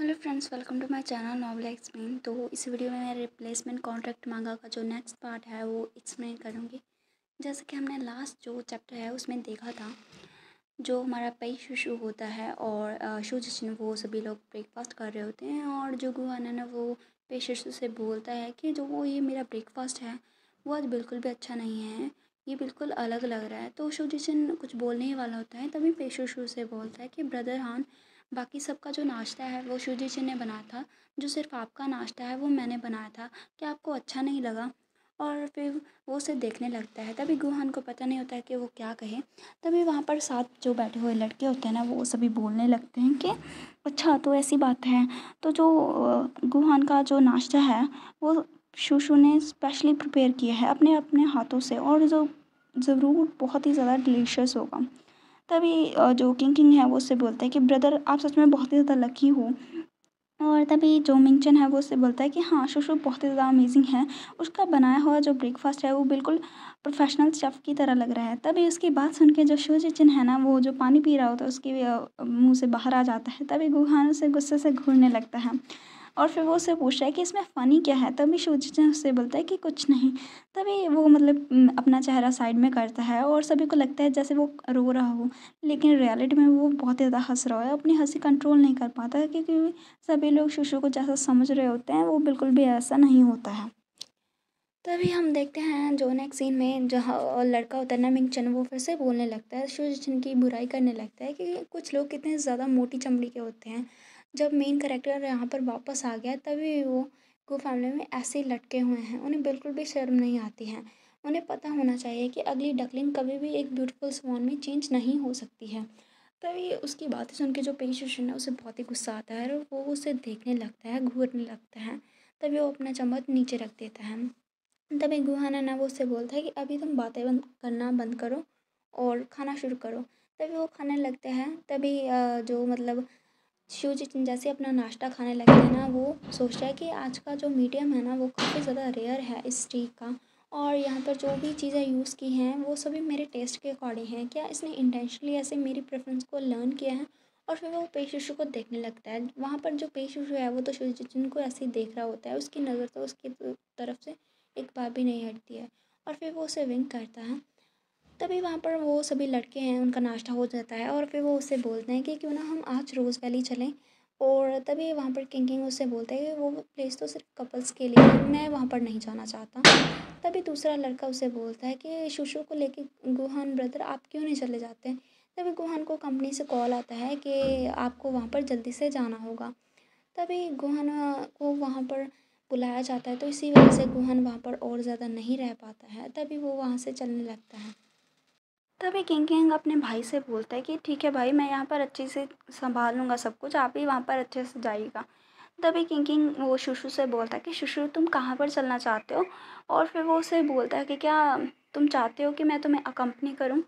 hello friends welcome to my channel novel explain तो इस video में मैं रिप्लेसमेंट कॉन्ट्रैक्ट मांगा का जो नेक्स्ट पार्ट है वो एक्सप्लेन करूँगी जैसे कि हमने लास्ट जो चैप्टर है उसमें देखा था जो हमारा पई शुशु होता है और शुजन वो सभी लोग ब्रेकफास्ट कर रहे होते हैं और जो गुहाना ना वो पई शिशु से बोलता है कि जो वो ये मेरा ब्रेकफास्ट है वो आज बिल्कुल भी अच्छा नहीं है ये बिल्कुल अलग लग रहा है तो शुजन कुछ बोलने ही वाला होता है तभी पेशुशु से बोलता है कि ब्रदर हान बाकी सबका जो नाश्ता है वो शिव जी ने बनाया था जो सिर्फ आपका नाश्ता है वो मैंने बनाया था क्या आपको अच्छा नहीं लगा और फिर वो उसे देखने लगता है तभी गुहान को पता नहीं होता है कि वो क्या कहे तभी वहाँ पर साथ जो बैठे हुए लड़के होते हैं ना वो सभी बोलने लगते हैं कि अच्छा तो ऐसी बात है तो जो गुहान का जो नाश्ता है वो शुशु ने स्पेशली प्रिपेयर किया है अपने अपने हाथों से और जो ज़रूर बहुत ही ज़्यादा डिलीशियस होगा तभी जो किंग किंग है वो उससे बोलता है कि ब्रदर आप सच में बहुत ही ज़्यादा लकी हो और तभी जो मिंगचन है वो उससे बोलता है कि हाँ शुशु बहुत ही ज़्यादा अमेजिंग है उसका बनाया हुआ जो ब्रेकफास्ट है वो बिल्कुल प्रोफेशनल शेफ़ की तरह लग रहा है तभी उसकी बात सुन के जो जिचिन है ना वो जो पानी पी रहा होता है उसके मुँह से बाहर आ जाता है तभी गुहान उसे गुस्से से घूरने लगता है और फिर वो उससे पूछता है कि इसमें फ़नी क्या है तभी ने उससे बोलता है कि कुछ नहीं तभी वो मतलब अपना चेहरा साइड में करता है और सभी को लगता है जैसे वो रो रहा हो लेकिन रियलिटी में वो बहुत ज़्यादा हंस रहा है अपनी हंसी कंट्रोल नहीं कर पाता क्योंकि सभी लोग शिशु को जैसा समझ रहे होते हैं वो बिल्कुल भी ऐसा नहीं होता है तभी हम देखते हैं जो नेक्स्ट सीन में जहाँ लड़का होता है ना मिंगचन वो फिर से बोलने लगता है शुजिन की बुराई करने लगता है कि कुछ लोग कितने ज़्यादा मोटी चमड़ी के होते हैं जब मेन करेक्टर यहाँ पर वापस आ गया तभी वो गो फैमिली में ऐसे ही लटके हुए हैं उन्हें बिल्कुल भी शर्म नहीं आती है उन्हें पता होना चाहिए कि अगली डकलिंग कभी भी एक ब्यूटीफुल स्वान में चेंज नहीं हो सकती है तभी उसकी बातें सुन के जो पेशन है उसे बहुत ही गुस्सा आता है और वो उसे देखने लगता है घूरने लगता है तभी वो अपना चम्मच नीचे रख देता है तभी गुहाना ना वो उससे बोलता है कि अभी तुम बातें बंद करना बंद करो और खाना शुरू करो तभी वो खाने लगते हैं तभी जो मतलब शिव जी जैसे अपना नाश्ता खाने लगे हैं ना वो सोचता है कि आज का जो मीडियम है ना वो काफ़ी ज़्यादा रेयर है इस टी का और यहाँ पर जो भी चीज़ें यूज़ की हैं वो सभी मेरे टेस्ट के अकॉर्डिंग हैं क्या इसने इंटेंशनली ऐसे मेरी प्रेफरेंस को लर्न किया है और फिर वो पेश शिशु को देखने लगता है वहाँ पर जो पेश शिशु है वो तो शिव जी को ऐसे ही देख रहा होता है उसकी नज़र तो उसकी तरफ से एक बार भी नहीं हटती है और फिर वो उसे विंग करता है तभी वहाँ पर वो सभी लड़के हैं उनका नाश्ता हो जाता है और फिर वो उससे बोलते हैं कि क्यों ना हम आज रोज़ वैली चलें और तभी वहाँ पर किंग उससे बोलते हैं कि वो प्लेस तो सिर्फ कपल्स के लिए मैं वहाँ पर नहीं जाना चाहता तभी दूसरा लड़का उसे बोलता है कि शुशु को लेके गुहान ब्रदर आप क्यों नहीं चले जाते तभी गुहान को कंपनी से कॉल आता है कि आपको वहाँ पर जल्दी से जाना होगा तभी गुहान को वहाँ पर बुलाया जाता है तो इसी वजह से गुहान वहाँ पर और ज़्यादा नहीं रह पाता है तभी वो वहाँ से चलने लगता है तभी किंग किंग अपने भाई से बोलता है कि ठीक है भाई मैं यहाँ पर अच्छे से संभाल लूँगा सब कुछ आप ही वहाँ पर अच्छे से जाइएगा तभी किंग किंग वो शुशु से बोलता है कि शुशु तुम कहाँ पर चलना चाहते हो और फिर वो उसे बोलता है कि क्या तुम चाहते हो कि मैं तुम्हें अकम्पनी करूँ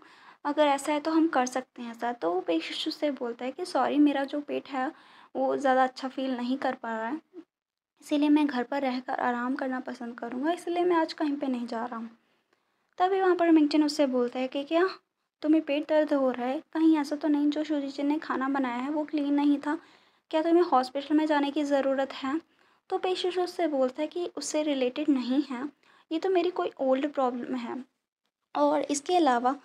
अगर ऐसा है तो हम कर सकते हैं ऐसा तो वो भाई शिशु से बोलता है कि सॉरी मेरा जो पेट है वो ज़्यादा अच्छा फील नहीं कर पा रहा है इसीलिए मैं घर पर रहकर आराम करना पसंद करूँगा इसलिए मैं आज कहीं पे नहीं जा रहा हूँ तभी वहाँ पर मिंगचिन उससे बोलता है कि क्या तुम्हें पेट दर्द हो रहा है कहीं ऐसा तो नहीं जो शुजीचिन ने खाना बनाया है वो क्लीन नहीं था क्या तुम्हें हॉस्पिटल में जाने की ज़रूरत है तो पेशेंट उससे बोलता है कि उससे रिलेटेड नहीं है ये तो मेरी कोई ओल्ड प्रॉब्लम है और इसके अलावा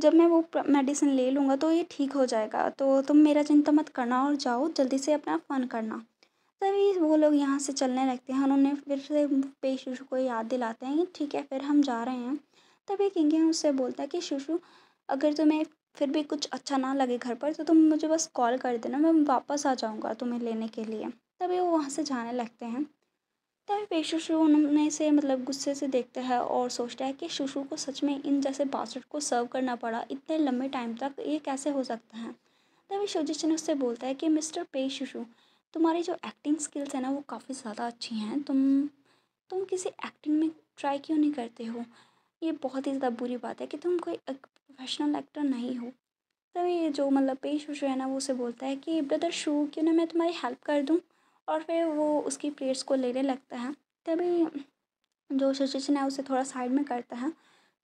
जब मैं वो मेडिसिन ले लूँगा तो ये ठीक हो जाएगा तो तुम मेरा चिंता मत करना और जाओ जल्दी से अपना फ़ोन करना तभी वो लोग यहाँ से चलने लगते हैं उन्होंने फिर से पेशेंट को याद दिलाते हैं ठीक है फिर हम जा रहे हैं तभी किंग उससे बोलता है कि शुशु अगर तुम्हें फिर भी कुछ अच्छा ना लगे घर पर तो तुम मुझे बस कॉल कर देना मैं वापस आ जाऊँगा तुम्हें लेने के लिए तभी वो वहाँ से जाने लगते हैं तभी फिर शुशु उनमें से मतलब गुस्से से देखता है और सोचता है कि शुशु को सच में इन जैसे बासठ को सर्व करना पड़ा इतने लंबे टाइम तक ये कैसे हो सकता है तभी शोजिचन उससे बोलता है कि मिस्टर पे शुशु तुम्हारी जो एक्टिंग स्किल्स है ना वो काफ़ी ज़्यादा अच्छी हैं तुम तुम किसी एक्टिंग में ट्राई क्यों नहीं करते हो ये बहुत ही ज़्यादा बुरी बात है कि तुम कोई एक प्रोफेशनल एक्टर नहीं हो तो ये जो मतलब पेश वश है ना वो उसे बोलता है कि ब्रदर शू क्यों ना मैं तुम्हारी हेल्प कर दूँ और फिर वो उसकी प्लेट्स को लेने लगता है तभी जो शुजिचिन है उसे थोड़ा साइड में करता है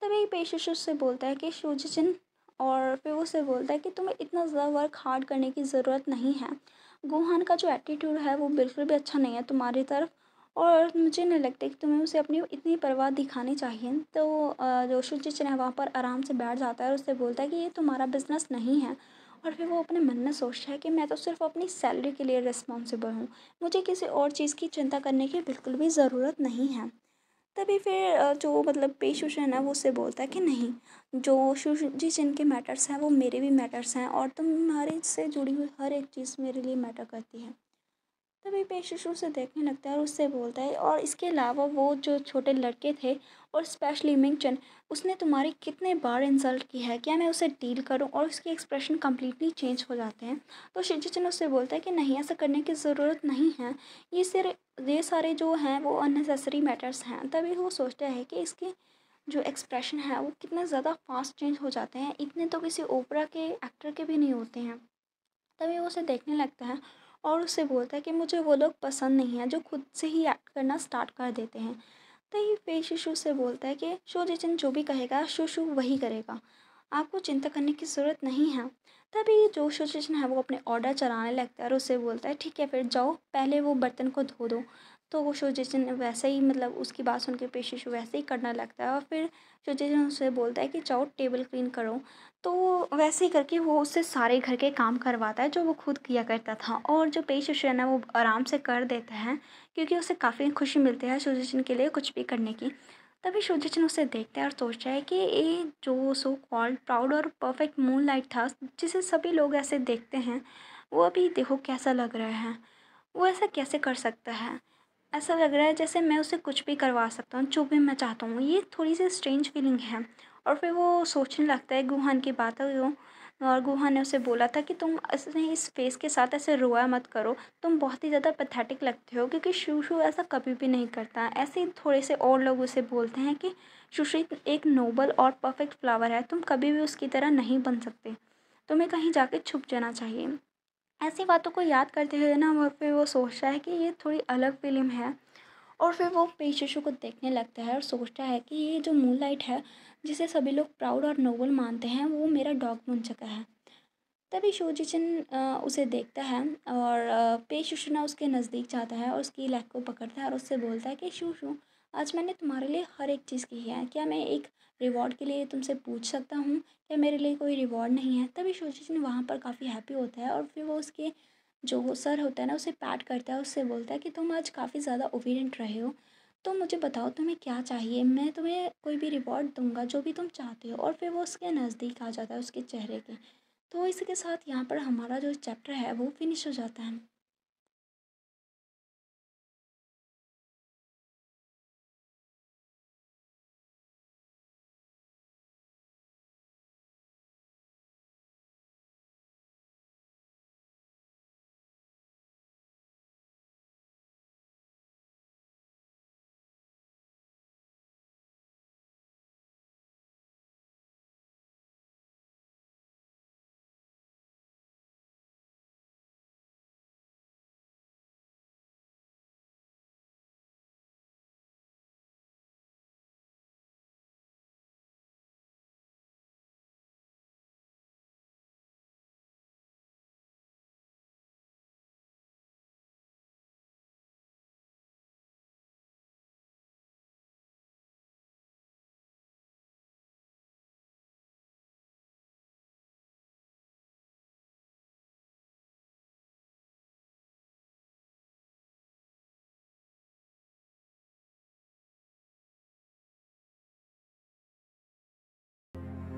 तभी पेश उससे बोलता है कि शुजिचिन और फिर उसे बोलता है कि तुम्हें इतना ज़्यादा वर्क हार्ड करने की ज़रूरत नहीं है गोहान का जो एटीट्यूड है वो बिल्कुल भी अच्छा नहीं है तुम्हारी तरफ और मुझे नहीं लगता कि तुम्हें उसे अपनी इतनी परवाह दिखानी चाहिए तो जोशु जिस ने वहाँ पर आराम से बैठ जाता है और उससे बोलता है कि ये तुम्हारा बिज़नेस नहीं है और फिर वो अपने मन में सोचता है कि मैं तो सिर्फ अपनी सैलरी के लिए रिस्पॉन्सिबल हूँ मुझे किसी और चीज़ की चिंता करने की बिल्कुल भी ज़रूरत नहीं है तभी फिर जो मतलब पेशूष है ना वो उससे बोलता है कि नहीं जो जी जिनके मैटर्स हैं वो मेरे भी मैटर्स हैं और तुम्हारे से जुड़ी हुई हर एक चीज़ मेरे लिए मैटर करती है तभी पेशेंट उसे देखने लगता है और उससे बोलता है और इसके अलावा वो जो छोटे लड़के थे और स्पेशली मिंगचन उसने तुम्हारी कितने बार इंसल्ट की है क्या मैं उसे डील करूं और उसके एक्सप्रेशन कम्प्लीटली चेंज हो जाते हैं तो शिजिचन उससे बोलता है कि नहीं ऐसा करने की ज़रूरत नहीं है ये सिर्फ ये सारे जो हैं वो अननेसेसरी मैटर्स हैं तभी वो सोचता है कि इसके जो एक्सप्रेशन है वो कितने ज़्यादा फास्ट चेंज हो जाते हैं इतने तो किसी ओपरा के एक्टर के भी नहीं होते हैं तभी वो उसे देखने लगता है और उससे बोलता है कि मुझे वो लोग पसंद नहीं है जो खुद से ही एक्ट करना स्टार्ट कर देते हैं तो ये फेस शिशु से बोलता है कि जिचिन जो भी कहेगा शुशु वही करेगा आपको चिंता करने की ज़रूरत नहीं है तभी जो जिचिन है वो अपने ऑर्डर चलाने लगता है और उसे बोलता है ठीक है फिर जाओ पहले वो बर्तन को धो दो तो वो शुजेचन वैसे ही मतलब उसकी बात सुन के पेशेश वैसे ही करना लगता है और फिर शुजेचन उससे बोलता है कि जाओ टेबल क्लीन करो तो वैसे ही करके वो उससे सारे घर के काम करवाता है जो वो खुद किया करता था और जो पेशेश है ना वो आराम से कर देता है क्योंकि उसे काफ़ी खुशी मिलती है शुजेचन के लिए कुछ भी करने की तभी शुजेचन उसे देखता है और सोचता है कि ये जो सो कॉल्ड प्राउड और परफेक्ट मून लाइट था जिसे सभी लोग ऐसे देखते हैं वो अभी देखो कैसा लग रहा है वो ऐसा कैसे कर सकता है ऐसा लग रहा है जैसे मैं उसे कुछ भी करवा सकता हूँ जो भी मैं चाहता हूँ ये थोड़ी सी स्ट्रेंज फीलिंग है और फिर वो सोचने लगता है गुहान की बात है वो और गुहान ने उसे बोला था कि तुम ऐसे इस फेस के साथ ऐसे रोया मत करो तुम बहुत ही ज़्यादा पैथेटिक लगते हो क्योंकि शुशु ऐसा कभी भी नहीं करता ऐसे थोड़े से और लोग उसे बोलते हैं कि शुशु एक नोबल और परफेक्ट फ्लावर है तुम कभी भी उसकी तरह नहीं बन सकते तुम्हें कहीं जाके छुप जाना चाहिए ऐसी बातों को याद करते हुए ना वो फिर वो सोचता है कि ये थोड़ी अलग फिल्म है और फिर वो पेशेशो को देखने लगता है और सोचता है कि ये जो मून लाइट है जिसे सभी लोग प्राउड और नोबल मानते हैं वो मेरा डॉग बन चुका है तभी शोजिचिन उसे देखता है और पेशुशु ना उसके नज़दीक जाता है और उसकी लैग को पकड़ता है और उससे बोलता है कि शूशु आज मैंने तुम्हारे लिए हर एक चीज़ की है क्या मैं एक रिवॉर्ड के लिए तुमसे पूछ सकता हूँ या मेरे लिए कोई रिवॉर्ड नहीं है तभी सूरज वहाँ पर काफ़ी हैप्पी होता है और फिर वो उसके जो सर होता है ना उसे पैट करता है उससे बोलता है कि तुम आज काफ़ी ज़्यादा ओबीडेंट रहे हो तो मुझे बताओ तुम्हें क्या चाहिए मैं तुम्हें कोई भी रिवॉर्ड दूंगा जो भी तुम चाहते हो और फिर वो उसके नज़दीक आ जाता है उसके चेहरे के तो इसके साथ यहाँ पर हमारा जो चैप्टर है वो फिनिश हो जाता है